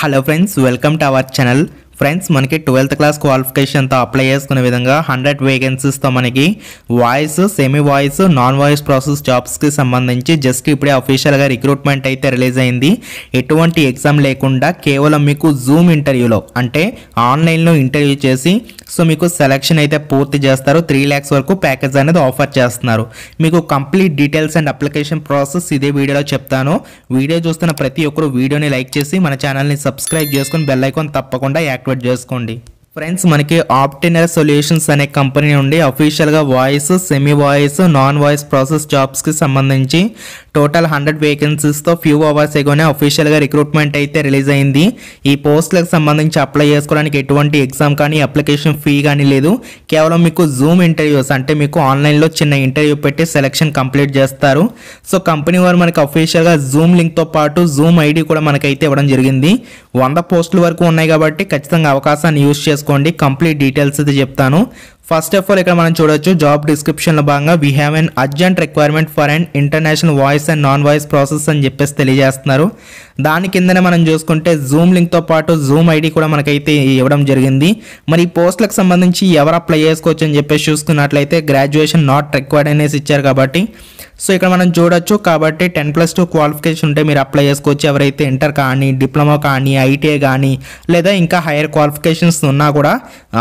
hello friends welcome to our channel friends మనకి twelfth class క్వాలిఫికేషన్తో apply చేసుకునే విధంగా హండ్రెడ్ వేకెన్సీస్తో మనకి voice semi voice non voice process జాబ్స్కి సంబంధించి జస్ట్ ఇప్పుడే అఫీషియల్గా రిక్రూట్మెంట్ అయితే రిలీజ్ అయింది ఎటువంటి ఎగ్జామ్ లేకుండా కేవలం మీకు జూమ్ ఇంటర్వ్యూలో అంటే ఆన్లైన్లో ఇంటర్వ్యూ చేసి సో మీకు సెలెక్షన్ అయితే పూర్తి చేస్తారు త్రీ ల్యాక్స్ వరకు ప్యాకేజ్ అనేది ఆఫర్ చేస్తున్నారు మీకు complete details and application process ఇదే వీడియోలో చెప్తాను వీడియో చూస్తున్న ప్రతి ఒక్కరు వీడియోని లైక్ చేసి మన ఛానల్ని సబ్స్క్రైబ్ చేసుకుని బెల్ ఐకాన్ తప్పకుండా యాక్టివేట్ చేసుకోండి ఫ్రెండ్స్ మనకి ఆప్టినర్ సొల్యూషన్స్ అనే కంపెనీ నుండి అఫీషియల్గా voice semi voice non voice process జాబ్స్కి సంబంధించి టోటల్ హండ్రెడ్ వేకెన్సీస్తో ఫ్యూ అవర్స్ ఎగోనే అఫీషియల్గా రిక్రూట్మెంట్ అయితే రిలీజ్ అయింది ఈ పోస్టులకు సంబంధించి అప్లై చేసుకోవడానికి ఎటువంటి ఎగ్జామ్ కానీ అప్లికేషన్ ఫీ కానీ లేదు కేవలం మీకు జూమ్ ఇంటర్వ్యూస్ అంటే మీకు ఆన్లైన్లో చిన్న ఇంటర్వ్యూ పెట్టి సెలెక్షన్ కంప్లీట్ చేస్తారు సో కంపెనీ వారు మనకి అఫీషియల్గా జూమ్ లింక్తో పాటు జూమ్ ఐడి కూడా మనకైతే ఇవ్వడం జరిగింది వంద పోస్టుల వరకు ఉన్నాయి కాబట్టి ఖచ్చితంగా అవకాశాన్ని యూజ్ చేసుకుంటారు చేసుకోండి కంప్లీట్ డీటెయిల్స్ అయితే చెప్తాను ఫస్ట్ ఆఫ్ ఆల్ ఇక్కడ మనం చూడొచ్చు జాబ్ డిస్క్రిప్షన్లో భాగంగా we have an urgent requirement for and international voice and non voice process అని చెప్పేసి తెలియజేస్తున్నారు దాని కిందనే మనం చూసుకుంటే జూమ్ లింక్తో పాటు జూమ్ ఐడి కూడా మనకైతే ఇవ్వడం జరిగింది మరి ఈ పోస్టులకు సంబంధించి ఎవరు అప్లై చేసుకోవచ్చు అని చెప్పేసి చూసుకున్నట్లయితే గ్రాడ్యుయేషన్ నాట్ రిక్వైర్డ్ అనేసి ఇచ్చారు కాబట్టి సో ఇక్కడ మనం చూడొచ్చు కాబట్టి టెన్ ప్లస్ టూ క్వాలిఫికేషన్ ఉంటే మీరు అప్లై చేసుకోవచ్చు ఎవరైతే ఇంటర్ కానీ డిప్లొమా కానీ ఐటీఐ కానీ లేదా ఇంకా హైయర్ క్వాలిఫికేషన్స్ ఉన్నా కూడా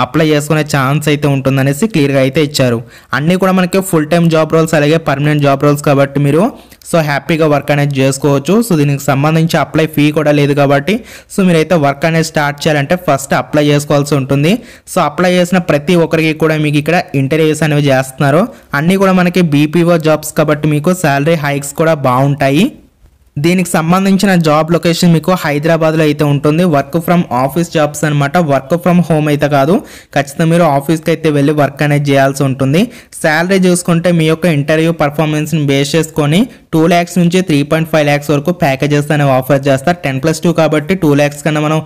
అప్లై చేసుకునే ఛాన్స్ అయితే ఉంటుంది ఉంటుందనేసి క్లియర్గా అయితే ఇచ్చారు అన్నీ కూడా మనకి ఫుల్ టైం జాబ్ రోల్స్ అలాగే పర్మనెంట్ జాబ్ రోల్స్ కాబట్టి మీరు సో హ్యాపీగా వర్క్ అనేది చేసుకోవచ్చు సో దీనికి సంబంధించి అప్లై ఫీ కూడా లేదు కాబట్టి సో మీరైతే వర్క్ అనేది స్టార్ట్ చేయాలంటే ఫస్ట్ అప్లై చేసుకోవాల్సి ఉంటుంది సో అప్లై చేసిన ప్రతి ఒక్కరికి కూడా మీకు ఇక్కడ ఇంటర్వ్యూస్ అనేవి చేస్తున్నారు అన్నీ కూడా మనకి బీపీఓ జాబ్స్ కాబట్టి మీకు శాలరీ హైక్స్ కూడా బాగుంటాయి దీనికి సంబంధించిన జాబ్ లొకేషన్ మీకు హైదరాబాద్లో అయితే ఉంటుంది వర్క్ ఫ్రమ్ ఆఫీస్ జాబ్స్ అనమాట వర్క్ ఫ్రమ్ హోమ్ అయితే కాదు ఖచ్చితంగా మీరు ఆఫీస్కి అయితే వెళ్ళి వర్క్ అనేది చేయాల్సి ఉంటుంది శాలరీ చూసుకుంటే మీ యొక్క ఇంటర్వ్యూ పర్ఫార్మెన్స్ని బేస్ చేసుకొని టూ ల్యాక్స్ నుంచి త్రీ పాయింట్ ఫైవ్ ల్యాక్స్ వరకు ప్యాకేజెస్ అనేవి ఆఫర్ చేస్తారు టెన్ ప్లస్ టూ కాబట్టి టూ ల్యాక్స్ కన్నా మనం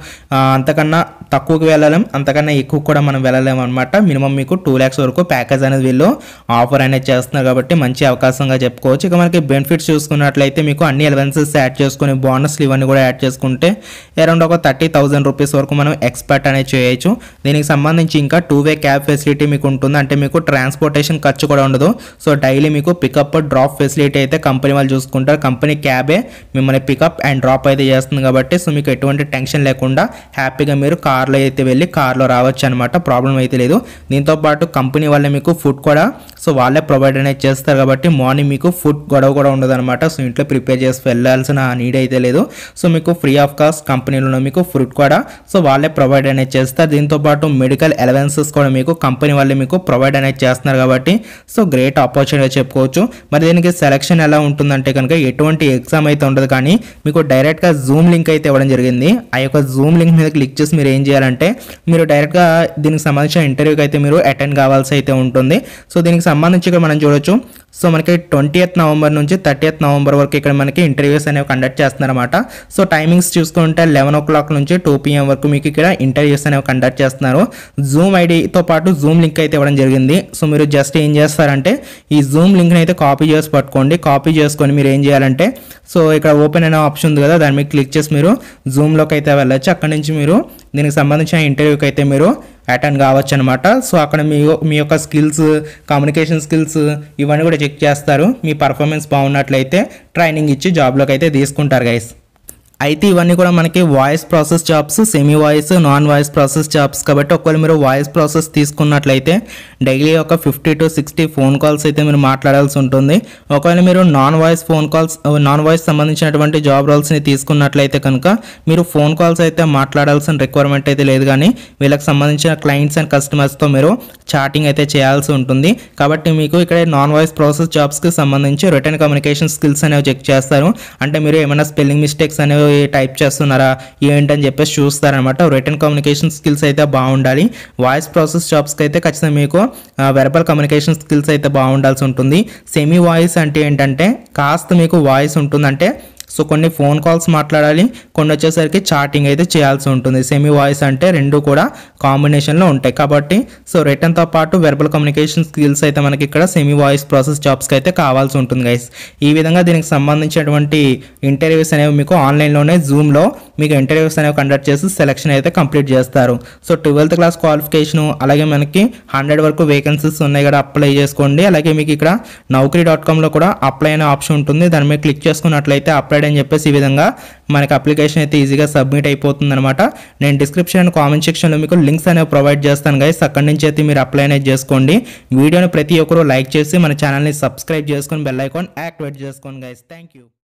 అంతకన్నా తక్కువకి వెళ్ళలేం అంతకన్నా ఎక్కువ కూడా మనం వెళ్ళలేము అనమాట మినిమం మీకు టూ ల్యాక్స్ వరకు ప్యాకేజ్ అనేది వీళ్ళు ఆఫర్ అనేది చేస్తున్నారు కాబట్టి మంచి అవకాశంగా చెప్పుకోవచ్చు ఇక మనకి బెనిఫిట్స్ చూసుకున్నట్లయితే మీకు అన్ని ఎలవెన్సెస్ యాడ్ చేసుకుని బోనస్లు ఇవన్నీ కూడా యాడ్ చేసుకుంటే అరౌండ్ ఒక థర్టీ థౌసండ్ రూపీస్ వరకు మనం ఎక్స్పెక్ట్ అనేది చేయొచ్చు దీనికి సంబంధించి ఇంకా టూ వే క్యాబ్ ఫెసిలిటీ మీకు ఉంటుంది అంటే మీకు ట్రాన్స్పోర్టేషన్ ఖర్చు కూడా ఉండదు సో డైలీ మీకు పికప్ డ్రాప్ ఫెసిలిటీ అయితే కంపెనీ వాళ్ళు చూసుకుంటారు కంపెనీ క్యాబే మిమ్మల్ని పికప్ అండ్ డ్రాప్ అయితే చేస్తుంది కాబట్టి సో మీకు ఎటువంటి టెన్షన్ లేకుండా హ్యాపీగా మీరు కార్లో అయితే వెళ్ళి కార్లో రావచ్చు అనమాట ప్రాబ్లం అయితే లేదు దీంతోపాటు కంపెనీ వాళ్ళే మీకు ఫుడ్ కూడా సో వాళ్ళే ప్రొవైడ్ అనేది చేస్తారు కాబట్టి మార్నింగ్ మీకు ఫుడ్ గొడవ కూడా ఉండదు అనమాట సో ఇంట్లో ప్రిపేర్ చేసి వెళ్ళాల్సిన నీడ్ అయితే లేదు సో మీకు ఫ్రీ ఆఫ్ కాస్ట్ కంపెనీలో మీకు ఫుడ్ కూడా సో వాళ్ళే ప్రొవైడ్ అనేది చేస్తారు దీంతోపాటు మెడికల్ అలవెన్సెస్ కూడా మీకు కంపెనీ వాళ్ళే మీకు ప్రొవైడ్ అనేది చేస్తున్నారు కాబట్టి సో గ్రేట్ ఆపర్చునిటీ చెప్పుకోవచ్చు మరి దీనికి సెలక్షన్ ఎలా ఉంటుంది వస్తుందంటే కనుక ఎటువంటి ఎగ్జామ్ అయితే ఉండదు కానీ మీకు డైరెక్ట్గా జూమ్ లింక్ అయితే ఇవ్వడం జరిగింది ఆ యొక్క జూమ్ లింక్ మీద క్లిక్ చేసి మీరు ఏం చేయాలంటే మీరు డైరెక్ట్గా దీనికి సంబంధించిన ఇంటర్వ్యూకి అయితే మీరు అటెండ్ కావాల్సి అయితే ఉంటుంది సో దీనికి సంబంధించి మనం చూడొచ్చు సో మనకి ట్వంటీ నవంబర్ నుంచి థర్టీ నవంబర్ వరకు ఇక్కడ మనకి ఇంటర్వ్యూస్ అనేవి కండక్ట్ చేస్తున్నారన్నమాట సో టైమింగ్స్ చూసుకుంటే లెవెన్ ఓ క్లాక్ నుంచి టూ పిఎం వరకు మీకు ఇక్కడ ఇంటర్వ్యూస్ అనేవి కండక్ట్ చేస్తున్నారు జూమ్ ఐడితో పాటు జూమ్ లింక్ అయితే ఇవ్వడం జరిగింది సో మీరు జస్ట్ ఏం చేస్తారంటే ఈ జూమ్ లింక్ని అయితే కాపీ చేసి పట్టుకోండి కాపీ చేసుకొని మీరు ఏం చేయాలంటే సో ఇక్కడ ఓపెన్ అనే ఆప్షన్ ఉంది కదా దాని మీద క్లిక్ చేసి మీరు జూమ్లోకి అయితే వెళ్ళచ్చు అక్కడ నుంచి మీరు దీనికి సంబంధించిన ఇంటర్వ్యూకి అయితే మీరు అటెండ్ కావచ్చు అనమాట సో అక్కడ మీ మీ యొక్క స్కిల్స్ కమ్యూనికేషన్ స్కిల్స్ ఇవన్నీ కూడా చెక్ చేస్తారు మీ పర్ఫార్మెన్స్ బాగున్నట్లయితే ట్రైనింగ్ ఇచ్చి జాబ్లోకి అయితే తీసుకుంటారు గైస్ అయితే ఇవన్నీ కూడా మనకి voice process jobs semi voice non voice process jobs కాబట్టి ఒకవేళ మీరు వాయిస్ ప్రాసెస్ తీసుకున్నట్లయితే డైలీ ఒక fifty to sixty phone calls అయితే మీరు మాట్లాడాల్సి ఉంటుంది ఒకవేళ మీరు non voice phone calls non voice సంబంధించినటువంటి జాబ్ రోల్స్ని తీసుకున్నట్లయితే కనుక మీరు ఫోన్ కాల్స్ అయితే మాట్లాడాల్సిన రిక్వైర్మెంట్ అయితే లేదు కానీ వీళ్ళకి సంబంధించిన క్లయింట్స్ అండ్ కస్టమర్స్తో మీరు చాటింగ్ అయితే చేయాల్సి ఉంటుంది కాబట్టి మీకు ఇక్కడ నాన్ వాయిస్ ప్రాసెస్ జాబ్స్కి సంబంధించి రిటర్న్ కమ్యూనికేషన్ స్కిల్స్ అనేవి చెక్ చేస్తారు అంటే మీరు ఏమైనా స్పెల్లింగ్ మిస్టేక్స్ అనేవి టైప్ చేస్తున్నారా ఏంటని చెప్పేసి చూస్తారనమాట రిటర్న్ కమ్యూనికేషన్ స్కిల్స్ అయితే బాగుండాలి వాయిస్ ప్రాసెస్ జాబ్స్కి అయితే ఖచ్చితంగా మీకు వెర్బల్ కమ్యూనికేషన్ స్కిల్స్ అయితే బాగుండాల్సి ఉంటుంది సెమీ వాయిస్ అంటే ఏంటంటే కాస్త మీకు వాయిస్ ఉంటుందంటే సో కొన్ని ఫోన్ కాల్స్ మాట్లాడాలి కొన్ని వచ్చేసరికి చాటింగ్ అయితే చేయాల్సి ఉంటుంది సెమీ వాయిస్ అంటే రెండు కూడా కాంబినేషన్లో ఉంటాయి కాబట్టి సో రిటర్న్తో పాటు వెర్బల్ కమ్యూనికేషన్ స్కిల్స్ అయితే మనకి ఇక్కడ సెమీ వాయిస్ ప్రాసెస్ జాబ్స్కి అయితే కావాల్సి ఉంటుంది గైస్ ఈ విధంగా దీనికి సంబంధించినటువంటి ఇంటర్వ్యూస్ అనేవి మీకు ఆన్లైన్లోనే జూమ్లో మీకు ఇంటర్వ్యూస్ అనేవి కండక్ట్ చేసి సెలక్షన్ అయితే కంప్లీట్ చేస్తారు సో ట్వెల్త్ క్లాస్ క్వాలిఫికేషను అలాగే మనకి హండ్రెడ్ వరకు వేకెన్సీస్ ఉన్నాయి కదా అప్లై చేసుకోండి అలాగే మీకు ఇక్కడ నౌకరీ డాట్ కామ్లో కూడా అప్లై అనే ఆప్షన్ ఉంటుంది దాని మీద క్లిక్ చేసుకున్నట్లయితే అప్లై మాట్లాడి అని చెప్పేసి ఈ విధంగా మనకి అప్లికేషన్ అయితే ఈజీగా సబ్మిట్ అయిపోతుంది అనమాట నేను డిస్క్రిప్షన్ అండ్ కామెంట్ సెక్షన్లో మీకు లింక్స్ అనేవి ప్రొవైడ్ చేస్తాను గైస్ అక్కడి నుంచి అయితే మీరు అప్లై అనేది చేసుకోండి వీడియోని ప్రతి ఒక్కరూ లైక్ చేసి మన ఛానల్ని సబ్స్క్రైబ్ చేసుకొని బెల్ ఐకాన్ యాక్టివేట్ చేసుకోండి గైస్ థ్యాంక్ యూ